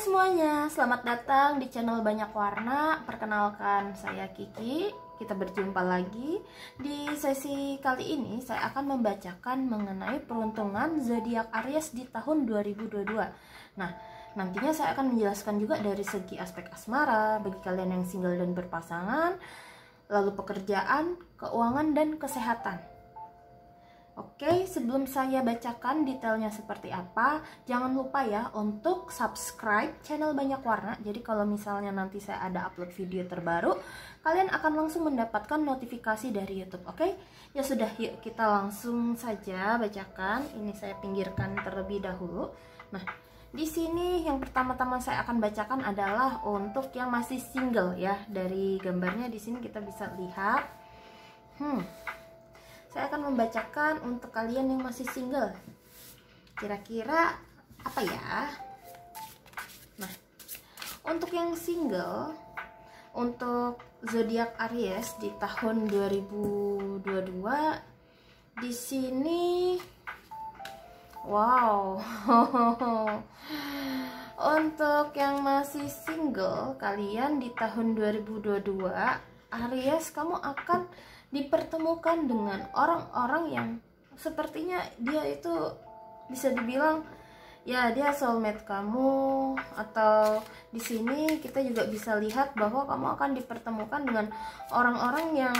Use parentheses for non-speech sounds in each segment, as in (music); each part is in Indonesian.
semuanya, selamat datang di channel Banyak Warna. Perkenalkan saya Kiki. Kita berjumpa lagi. Di sesi kali ini saya akan membacakan mengenai peruntungan zodiak Aries di tahun 2022. Nah, nantinya saya akan menjelaskan juga dari segi aspek asmara bagi kalian yang single dan berpasangan, lalu pekerjaan, keuangan dan kesehatan. Oke, sebelum saya bacakan detailnya seperti apa, jangan lupa ya untuk subscribe channel Banyak Warna. Jadi kalau misalnya nanti saya ada upload video terbaru, kalian akan langsung mendapatkan notifikasi dari YouTube, oke? Ya sudah, yuk kita langsung saja bacakan. Ini saya pinggirkan terlebih dahulu. Nah, di sini yang pertama-tama saya akan bacakan adalah untuk yang masih single ya. Dari gambarnya di sini kita bisa lihat. Hmm saya akan membacakan untuk kalian yang masih single kira-kira apa ya nah untuk yang single untuk zodiak Aries di tahun 2022 di sini wow (laughs) untuk yang masih single kalian di tahun 2022 Aries kamu akan dipertemukan dengan orang-orang yang sepertinya dia itu bisa dibilang ya dia soulmate kamu atau di sini kita juga bisa lihat bahwa kamu akan dipertemukan dengan orang-orang yang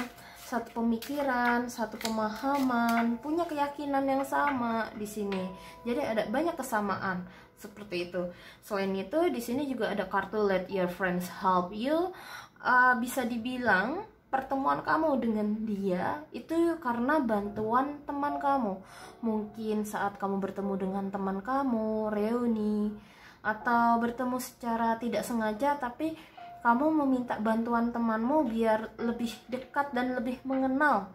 satu pemikiran, satu pemahaman, punya keyakinan yang sama di sini. Jadi ada banyak kesamaan seperti itu. Selain itu, di sini juga ada kartu Let Your Friends Help You. Uh, bisa dibilang pertemuan kamu dengan dia itu karena bantuan teman kamu. Mungkin saat kamu bertemu dengan teman kamu, reuni, atau bertemu secara tidak sengaja, tapi kamu meminta bantuan temanmu biar lebih dekat dan lebih mengenal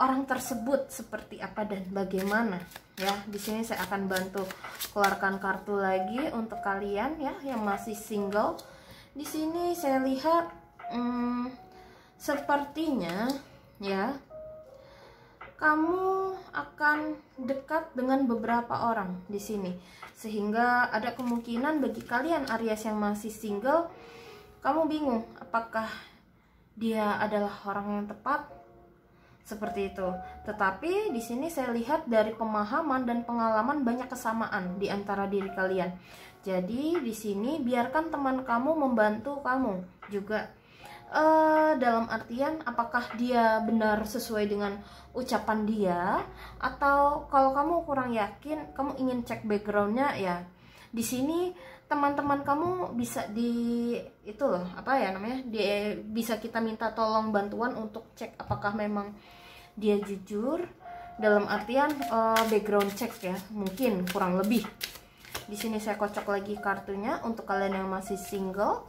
orang tersebut seperti apa dan bagaimana ya di sini saya akan bantu keluarkan kartu lagi untuk kalian ya yang masih single di sini saya lihat hmm, Sepertinya ya kamu akan dekat dengan beberapa orang di sini sehingga ada kemungkinan bagi kalian Aries yang masih single kamu bingung apakah dia adalah orang yang tepat seperti itu. Tetapi di sini saya lihat dari pemahaman dan pengalaman banyak kesamaan di antara diri kalian. Jadi di sini biarkan teman kamu membantu kamu juga uh, dalam artian apakah dia benar sesuai dengan ucapan dia atau kalau kamu kurang yakin kamu ingin cek backgroundnya ya di sini teman-teman kamu bisa di itu loh apa ya namanya dia bisa kita minta tolong bantuan untuk cek apakah memang dia jujur dalam artian uh, background check ya mungkin kurang lebih di sini saya kocok lagi kartunya untuk kalian yang masih single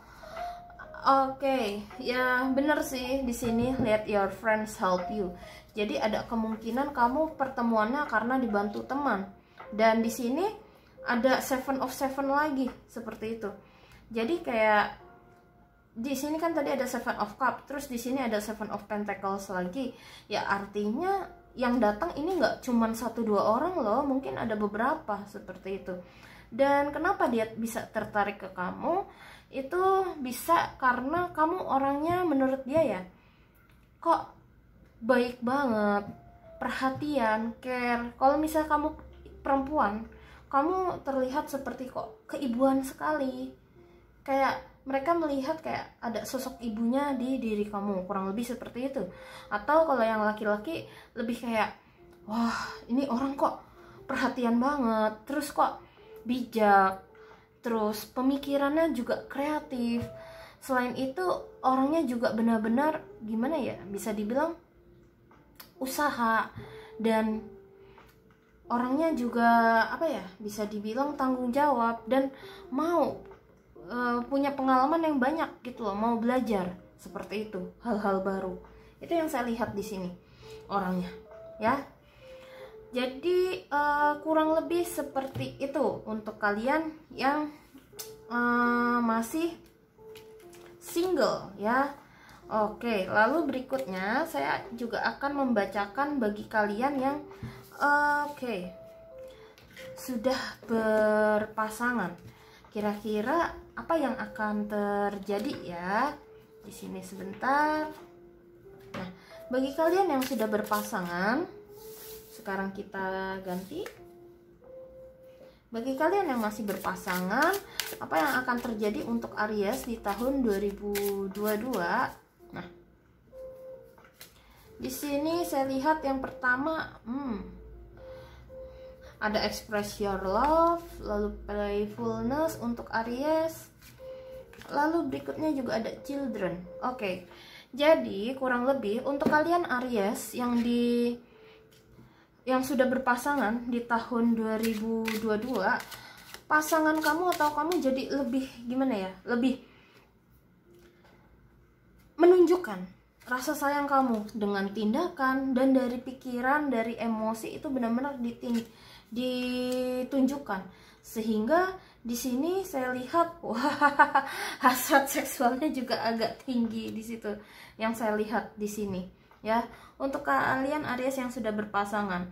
Oke, okay. ya bener sih di sini let your friends help you. Jadi ada kemungkinan kamu pertemuannya karena dibantu teman. Dan di sini ada seven of seven lagi seperti itu. Jadi kayak di sini kan tadi ada seven of cup, terus di sini ada seven of pentacles lagi. Ya artinya yang datang ini nggak cuma satu dua orang loh, mungkin ada beberapa seperti itu. Dan kenapa dia bisa tertarik ke kamu? itu bisa karena kamu orangnya menurut dia ya kok baik banget perhatian care kalau misal kamu perempuan kamu terlihat seperti kok keibuan sekali kayak mereka melihat kayak ada sosok ibunya di diri kamu kurang lebih seperti itu atau kalau yang laki-laki lebih kayak wah ini orang kok perhatian banget terus kok bijak terus pemikirannya juga kreatif selain itu orangnya juga benar-benar gimana ya bisa dibilang usaha dan orangnya juga apa ya bisa dibilang tanggung jawab dan mau e, punya pengalaman yang banyak gitu loh mau belajar seperti itu hal-hal baru itu yang saya lihat di sini orangnya ya jadi uh, kurang lebih seperti itu untuk kalian yang uh, masih single ya Oke lalu berikutnya saya juga akan membacakan bagi kalian yang uh, oke sudah berpasangan kira-kira apa yang akan terjadi ya di sini sebentar nah bagi kalian yang sudah berpasangan sekarang kita ganti bagi kalian yang masih berpasangan apa yang akan terjadi untuk Aries di tahun 2022 nah di sini saya lihat yang pertama hmm, ada express your love lalu playfulness untuk Aries lalu berikutnya juga ada children oke okay. jadi kurang lebih untuk kalian Aries yang di yang sudah berpasangan di tahun 2022 pasangan kamu atau kamu jadi lebih gimana ya lebih menunjukkan rasa sayang kamu dengan tindakan dan dari pikiran dari emosi itu benar-benar ditunjukkan sehingga di sini saya lihat (laughs) wah hasrat seksualnya juga agak tinggi di situ yang saya lihat di sini ya untuk kalian Aries yang sudah berpasangan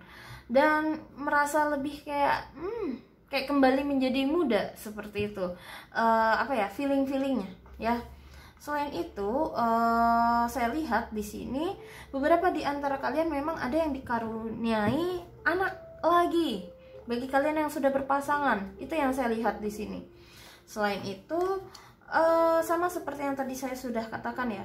dan merasa lebih kayak hmm, kayak kembali menjadi muda seperti itu uh, apa ya feeling feelingnya ya selain itu uh, saya lihat di sini beberapa di antara kalian memang ada yang dikaruniai anak lagi bagi kalian yang sudah berpasangan itu yang saya lihat di sini selain itu Eh, sama seperti yang tadi saya sudah katakan ya,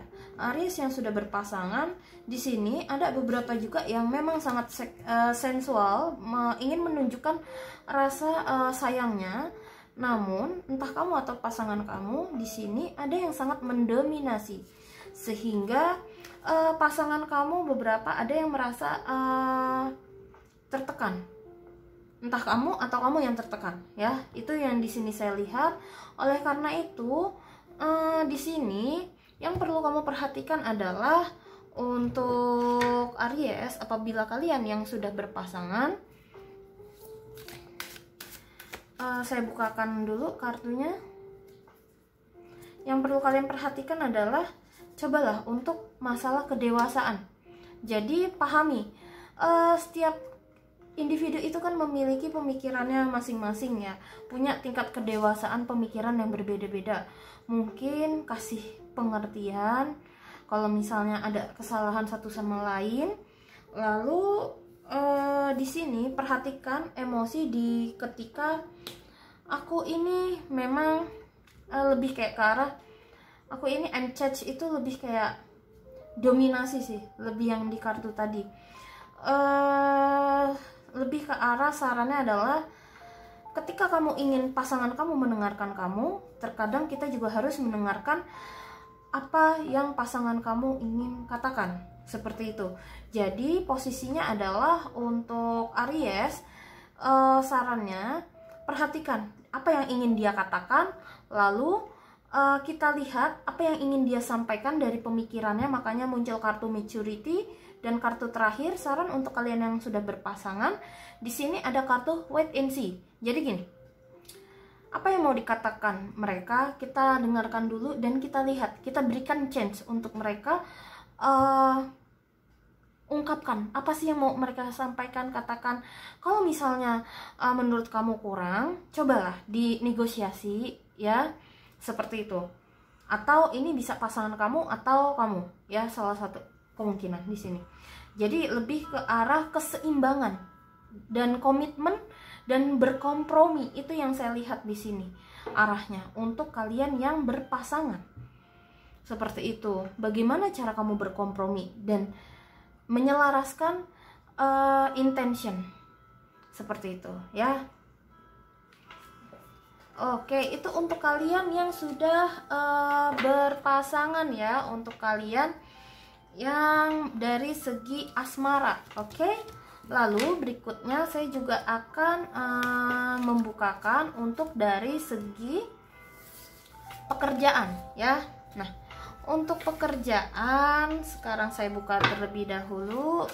Aries yang sudah berpasangan di sini ada beberapa juga yang memang sangat uh, sensual, ingin menunjukkan rasa uh, sayangnya. Namun entah kamu atau pasangan kamu di sini ada yang sangat mendominasi, sehingga uh, pasangan kamu beberapa ada yang merasa uh, tertekan entah kamu atau kamu yang tertekan ya itu yang di sini saya lihat oleh karena itu eh, di sini yang perlu kamu perhatikan adalah untuk Aries apabila kalian yang sudah berpasangan eh, saya bukakan dulu kartunya yang perlu kalian perhatikan adalah cobalah untuk masalah kedewasaan jadi pahami uh, setiap individu itu kan memiliki pemikirannya masing-masing ya punya tingkat kedewasaan pemikiran yang berbeda-beda mungkin kasih pengertian kalau misalnya ada kesalahan satu sama lain lalu eh, di sini perhatikan emosi di ketika aku ini memang eh, lebih kayak ke arah aku ini charge itu lebih kayak dominasi sih lebih yang di kartu tadi eh lebih ke arah sarannya adalah ketika kamu ingin pasangan kamu mendengarkan kamu, terkadang kita juga harus mendengarkan apa yang pasangan kamu ingin katakan. Seperti itu. Jadi posisinya adalah untuk Aries uh, sarannya perhatikan apa yang ingin dia katakan, lalu uh, kita lihat apa yang ingin dia sampaikan dari pemikirannya, makanya muncul kartu maturity dan kartu terakhir saran untuk kalian yang sudah berpasangan, di sini ada kartu wait and see. Jadi gini, apa yang mau dikatakan mereka kita dengarkan dulu dan kita lihat kita berikan chance untuk mereka uh, ungkapkan apa sih yang mau mereka sampaikan katakan kalau misalnya uh, menurut kamu kurang cobalah dinegosiasi ya seperti itu atau ini bisa pasangan kamu atau kamu ya salah satu kemungkinan di sini. Jadi lebih ke arah keseimbangan dan komitmen dan berkompromi itu yang saya lihat di sini arahnya untuk kalian yang berpasangan. Seperti itu. Bagaimana cara kamu berkompromi dan menyelaraskan uh, intention. Seperti itu, ya. Oke, itu untuk kalian yang sudah uh, berpasangan ya, untuk kalian yang dari segi asmara oke okay? lalu berikutnya saya juga akan uh, membukakan untuk dari segi pekerjaan ya nah untuk pekerjaan sekarang saya buka terlebih dahulu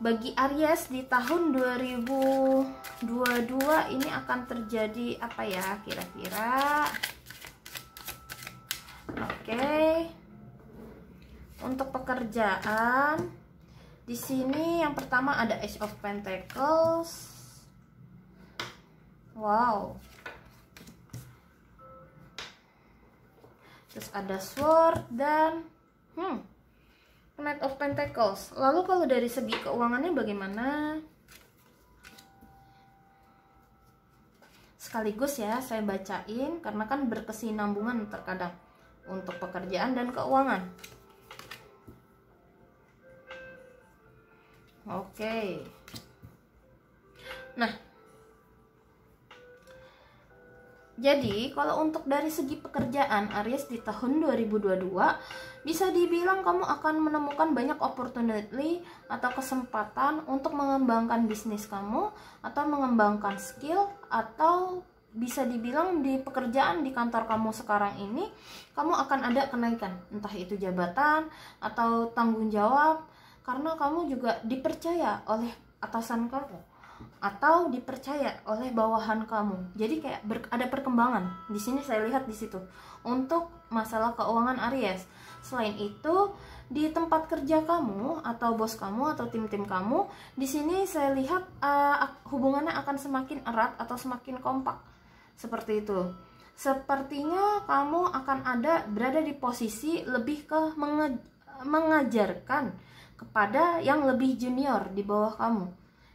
bagi Aries di tahun 2022 ini akan terjadi apa ya kira-kira oke okay untuk pekerjaan di sini yang pertama ada Ace of Pentacles wow terus ada Sword dan hmm Knight of Pentacles lalu kalau dari segi keuangannya bagaimana sekaligus ya saya bacain karena kan berkesinambungan terkadang untuk pekerjaan dan keuangan Oke. Okay. Nah, jadi kalau untuk dari segi pekerjaan Aries di tahun 2022 bisa dibilang kamu akan menemukan banyak opportunity atau kesempatan untuk mengembangkan bisnis kamu atau mengembangkan skill atau bisa dibilang di pekerjaan di kantor kamu sekarang ini kamu akan ada kenaikan entah itu jabatan atau tanggung jawab karena kamu juga dipercaya oleh atasan kamu atau dipercaya oleh bawahan kamu. Jadi kayak ber, ada perkembangan. Di sini saya lihat di situ untuk masalah keuangan Aries. Selain itu, di tempat kerja kamu atau bos kamu atau tim-tim kamu, di sini saya lihat uh, hubungannya akan semakin erat atau semakin kompak. Seperti itu. Sepertinya kamu akan ada berada di posisi lebih ke menge mengajarkan kepada yang lebih junior di bawah kamu.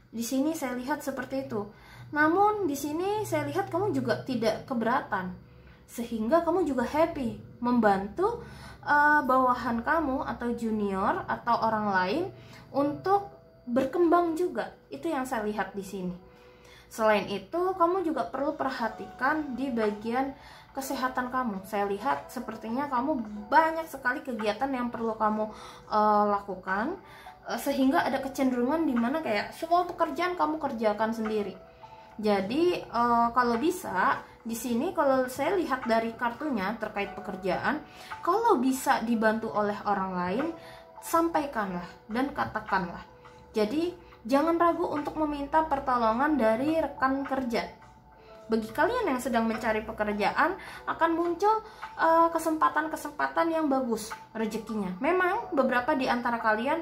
Di sini saya lihat seperti itu. Namun di sini saya lihat kamu juga tidak keberatan sehingga kamu juga happy membantu uh, bawahan kamu atau junior atau orang lain untuk berkembang juga. Itu yang saya lihat di sini. Selain itu, kamu juga perlu perhatikan di bagian kesehatan kamu. Saya lihat sepertinya kamu banyak sekali kegiatan yang perlu kamu uh, lakukan uh, sehingga ada kecenderungan di mana kayak semua pekerjaan kamu kerjakan sendiri. Jadi uh, kalau bisa di sini kalau saya lihat dari kartunya terkait pekerjaan, kalau bisa dibantu oleh orang lain sampaikanlah dan katakanlah. Jadi jangan ragu untuk meminta pertolongan dari rekan kerja bagi kalian yang sedang mencari pekerjaan akan muncul eh, kesempatan-kesempatan uh, yang bagus rezekinya. Memang beberapa di antara kalian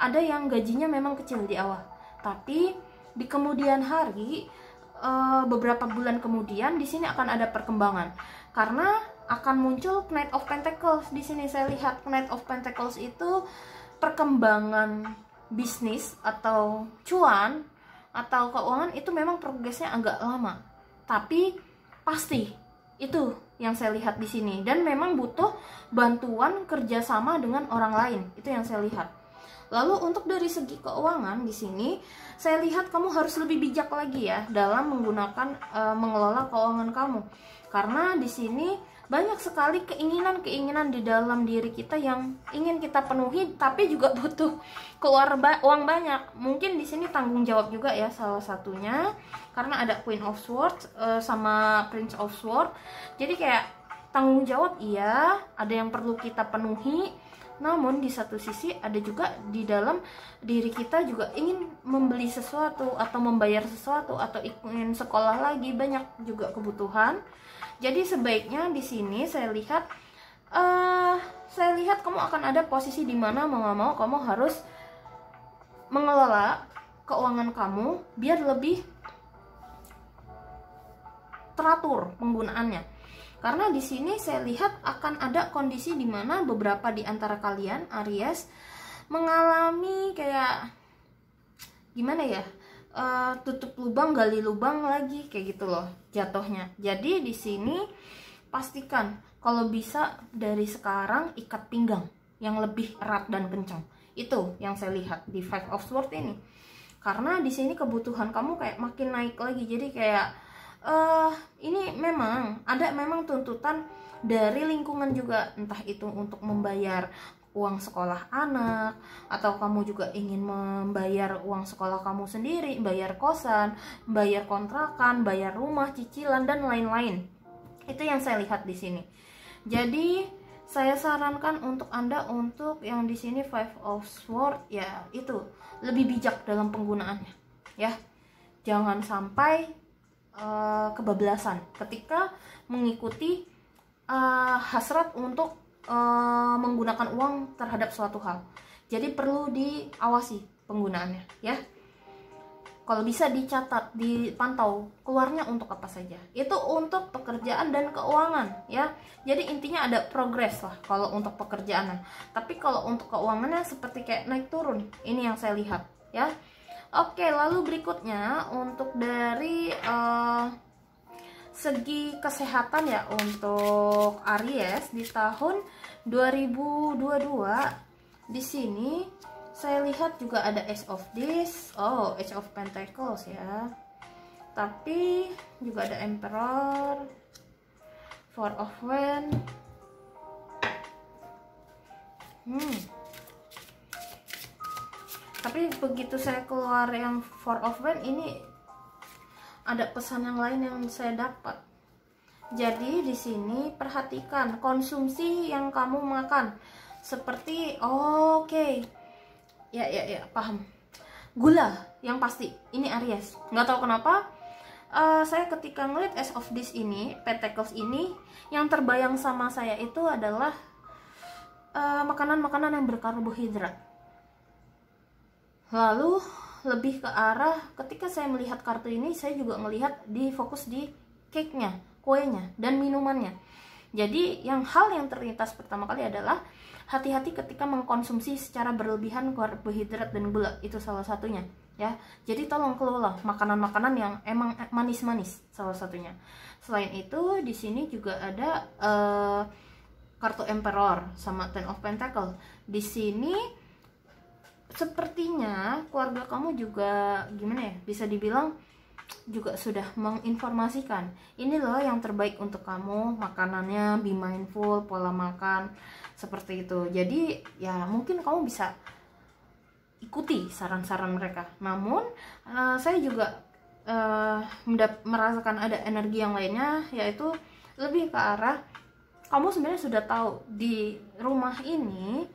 ada yang gajinya memang kecil di awal, tapi di kemudian hari uh, beberapa bulan kemudian di sini akan ada perkembangan karena akan muncul Knight of Pentacles di sini saya lihat Knight of Pentacles itu perkembangan bisnis atau cuan atau keuangan itu memang progresnya agak lama tapi pasti itu yang saya lihat di sini dan memang butuh bantuan kerjasama dengan orang lain itu yang saya lihat lalu untuk dari segi keuangan di sini saya lihat kamu harus lebih bijak lagi ya dalam menggunakan e, mengelola keuangan kamu karena di sini banyak sekali keinginan-keinginan di dalam diri kita yang ingin kita penuhi tapi juga (laughs) butuh keluar ba uang banyak mungkin di sini tanggung jawab juga ya salah satunya karena ada Queen of Swords uh, sama Prince of Swords jadi kayak tanggung jawab iya ada yang perlu kita penuhi namun di satu sisi ada juga di dalam diri kita juga ingin membeli sesuatu atau membayar sesuatu atau ingin sekolah lagi banyak juga kebutuhan jadi sebaiknya di sini saya lihat uh, saya lihat kamu akan ada posisi di mana mau gak mau kamu harus mengelola keuangan kamu biar lebih teratur penggunaannya. Karena di sini saya lihat akan ada kondisi di mana beberapa di antara kalian Aries mengalami kayak gimana ya? uh, tutup lubang gali lubang lagi kayak gitu loh jatuhnya jadi di sini pastikan kalau bisa dari sekarang ikat pinggang yang lebih erat dan kencang itu yang saya lihat di five of sword ini karena di sini kebutuhan kamu kayak makin naik lagi jadi kayak uh, ini memang ada memang tuntutan dari lingkungan juga entah itu untuk membayar uang sekolah anak atau kamu juga ingin membayar uang sekolah kamu sendiri, bayar kosan, bayar kontrakan, bayar rumah, cicilan dan lain-lain. Itu yang saya lihat di sini. Jadi saya sarankan untuk Anda untuk yang di sini Five of Sword ya itu lebih bijak dalam penggunaannya ya. Jangan sampai uh, kebablasan ketika mengikuti uh, hasrat untuk uh, menggunakan uang terhadap suatu hal. Jadi perlu diawasi penggunaannya, ya. Kalau bisa dicatat, dipantau keluarnya untuk apa saja. Itu untuk pekerjaan dan keuangan, ya. Jadi intinya ada progres lah kalau untuk pekerjaan. Tapi kalau untuk keuangannya seperti kayak naik turun. Ini yang saya lihat, ya. Oke, lalu berikutnya untuk dari uh, segi kesehatan ya untuk Aries di tahun 2022 di sini saya lihat juga ada Ace of This, oh Ace of Pentacles ya. Tapi juga ada Emperor, Four of Wands. Hmm. Tapi begitu saya keluar yang Four of Wands ini ada pesan yang lain yang saya dapat jadi di sini perhatikan konsumsi yang kamu makan seperti oke okay. ya ya ya paham gula yang pasti ini Aries nggak tahu kenapa uh, saya ketika ngeliat as of this ini pentacles ini yang terbayang sama saya itu adalah eh, makanan-makanan uh, makanan -makanan yang berkarbohidrat lalu lebih ke arah ketika saya melihat kartu ini saya juga melihat di fokus di cake-nya, kuenya dan minumannya. Jadi yang hal yang terlintas pertama kali adalah hati-hati ketika mengkonsumsi secara berlebihan karbohidrat dan gula itu salah satunya ya. Jadi tolong kelola makanan-makanan yang emang manis-manis salah satunya. Selain itu di sini juga ada uh, kartu Emperor sama Ten of Pentacle. Di sini sepertinya keluarga kamu juga gimana ya bisa dibilang juga sudah menginformasikan ini loh yang terbaik untuk kamu makanannya be mindful pola makan seperti itu jadi ya mungkin kamu bisa ikuti saran-saran mereka namun uh, saya juga uh, merasakan ada energi yang lainnya yaitu lebih ke arah kamu sebenarnya sudah tahu di rumah ini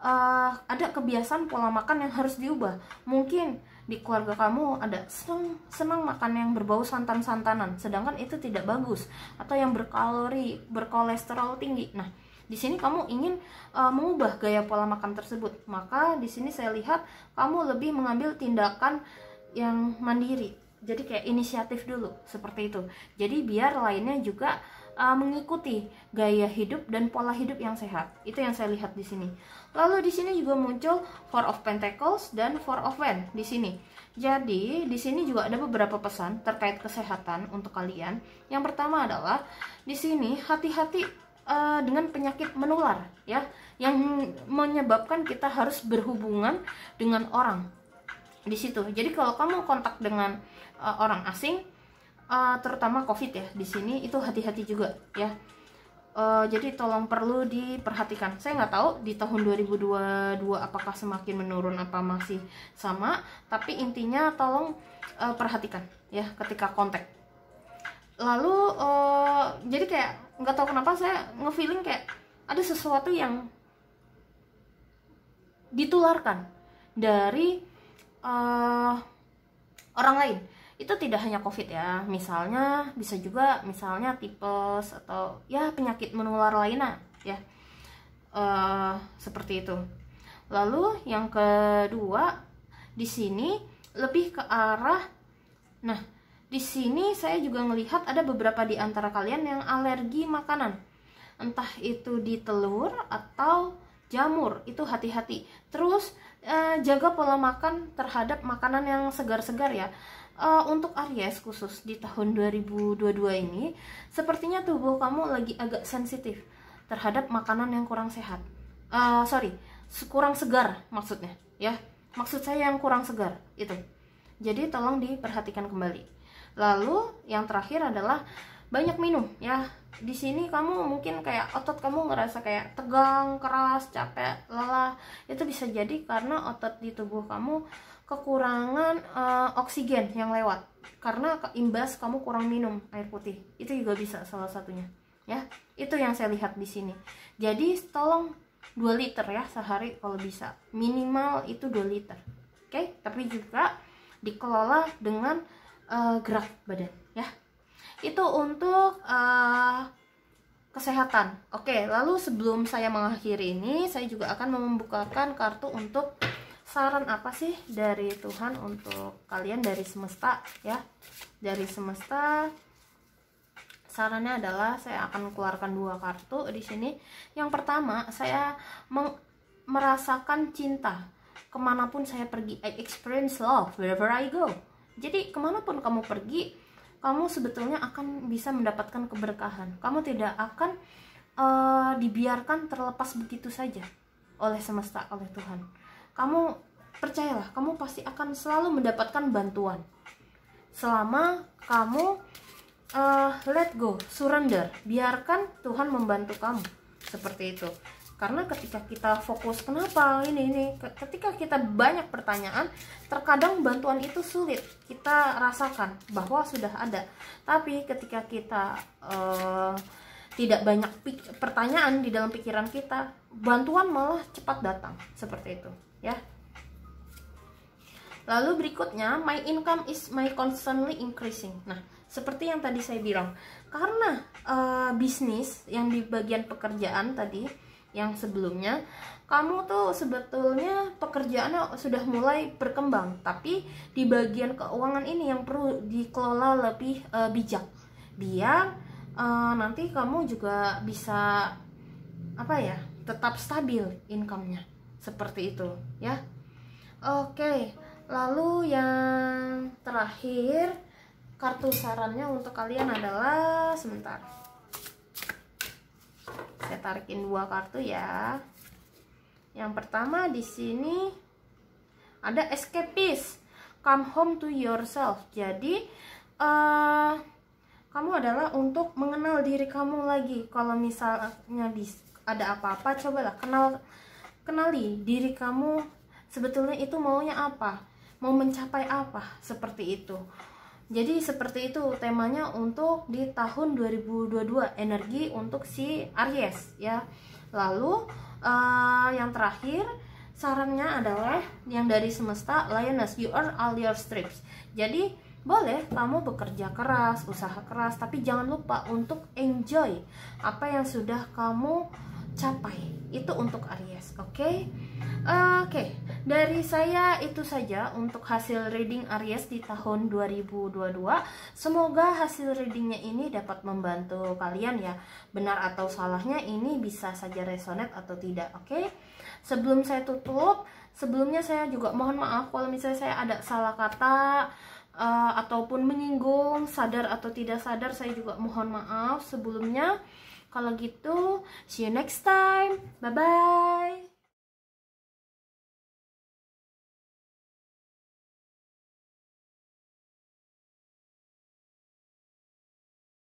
uh, ada kebiasaan pola makan yang harus diubah. Mungkin di keluarga kamu ada senang senang makan yang berbau santan-santanan, sedangkan itu tidak bagus atau yang berkalori, berkolesterol tinggi. Nah, di sini kamu ingin uh, mengubah gaya pola makan tersebut. Maka di sini saya lihat kamu lebih mengambil tindakan yang mandiri. Jadi kayak inisiatif dulu seperti itu. Jadi biar lainnya juga uh, mengikuti gaya hidup dan pola hidup yang sehat. Itu yang saya lihat di sini. Lalu di sini juga muncul Four of Pentacles dan Four of Wands di sini. Jadi, di sini juga ada beberapa pesan terkait kesehatan untuk kalian. Yang pertama adalah di sini hati-hati uh, dengan penyakit menular ya, yang menyebabkan kita harus berhubungan dengan orang di situ. Jadi, kalau kamu kontak dengan uh, orang asing uh, terutama covid ya di sini itu hati-hati juga ya uh, jadi tolong perlu diperhatikan saya nggak tahu di tahun 2022 apakah semakin menurun apa masih sama tapi intinya tolong uh, perhatikan ya ketika kontak lalu uh, jadi kayak nggak tahu kenapa saya ngefeeling kayak ada sesuatu yang ditularkan dari uh, orang lain itu tidak hanya covid ya misalnya bisa juga misalnya tipes atau ya penyakit menular lainnya ya uh, seperti itu lalu yang kedua di sini lebih ke arah nah di sini saya juga melihat ada beberapa di antara kalian yang alergi makanan entah itu di telur atau jamur itu hati-hati terus eh, jaga pola makan terhadap makanan yang segar-segar ya uh, untuk Aries khusus di tahun 2022 ini sepertinya tubuh kamu lagi agak sensitif terhadap makanan yang kurang sehat uh, sorry kurang segar maksudnya ya maksud saya yang kurang segar itu jadi tolong diperhatikan kembali lalu yang terakhir adalah banyak minum ya di sini kamu mungkin kayak otot kamu ngerasa kayak tegang keras capek lelah itu bisa jadi karena otot di tubuh kamu kekurangan uh, oksigen yang lewat karena imbas kamu kurang minum air putih itu juga bisa salah satunya ya itu yang saya lihat di sini jadi tolong 2 liter ya sehari kalau bisa minimal itu 2 liter oke okay? tapi juga dikelola dengan uh, gerak badan ya itu untuk uh, kesehatan oke okay, lalu sebelum saya mengakhiri ini saya juga akan membukakan kartu untuk saran apa sih dari Tuhan untuk kalian dari semesta ya dari semesta sarannya adalah saya akan keluarkan dua kartu di sini yang pertama saya merasakan cinta kemanapun saya pergi I experience love wherever I go jadi kemanapun kamu pergi kamu sebetulnya akan bisa mendapatkan keberkahan kamu tidak akan uh, dibiarkan terlepas begitu saja oleh semesta oleh Tuhan kamu percayalah kamu pasti akan selalu mendapatkan bantuan selama kamu uh, let go surrender biarkan Tuhan membantu kamu seperti itu karena ketika kita fokus kenapa ini ini ketika kita banyak pertanyaan terkadang bantuan itu sulit kita rasakan bahwa sudah ada tapi ketika kita uh, tidak banyak pertanyaan di dalam pikiran kita bantuan malah cepat datang seperti itu ya lalu berikutnya my income is my constantly increasing nah seperti yang tadi saya bilang karena uh, bisnis yang di bagian pekerjaan tadi yang sebelumnya kamu tuh sebetulnya pekerjaan sudah mulai berkembang tapi di bagian keuangan ini yang perlu dikelola lebih uh, bijak biar uh, nanti kamu juga bisa apa ya tetap stabil income-nya seperti itu ya oke lalu yang terakhir kartu sarannya untuk kalian adalah sebentar saya tarikin dua kartu ya yang pertama di sini ada escapist come home to yourself jadi uh, kamu adalah untuk mengenal diri kamu lagi kalau misalnya bisa ada apa-apa cobalah kenal kenali diri kamu sebetulnya itu maunya apa mau mencapai apa seperti itu jadi seperti itu temanya untuk di tahun 2022 energi untuk si Aries ya lalu uh, yang terakhir sarannya adalah yang dari semesta Lioness you earn all your strips jadi boleh kamu bekerja keras, usaha keras, tapi jangan lupa untuk enjoy apa yang sudah kamu capai itu untuk Aries oke okay? uh, oke okay. dari saya itu saja untuk hasil reading Aries di tahun 2022 semoga hasil readingnya ini dapat membantu kalian ya benar atau salahnya ini bisa saja resonate atau tidak oke okay? sebelum saya tutup sebelumnya saya juga mohon maaf kalau misalnya saya ada salah kata uh, ataupun menyinggung sadar atau tidak sadar saya juga mohon maaf sebelumnya kalau gitu, see you next time. Bye-bye.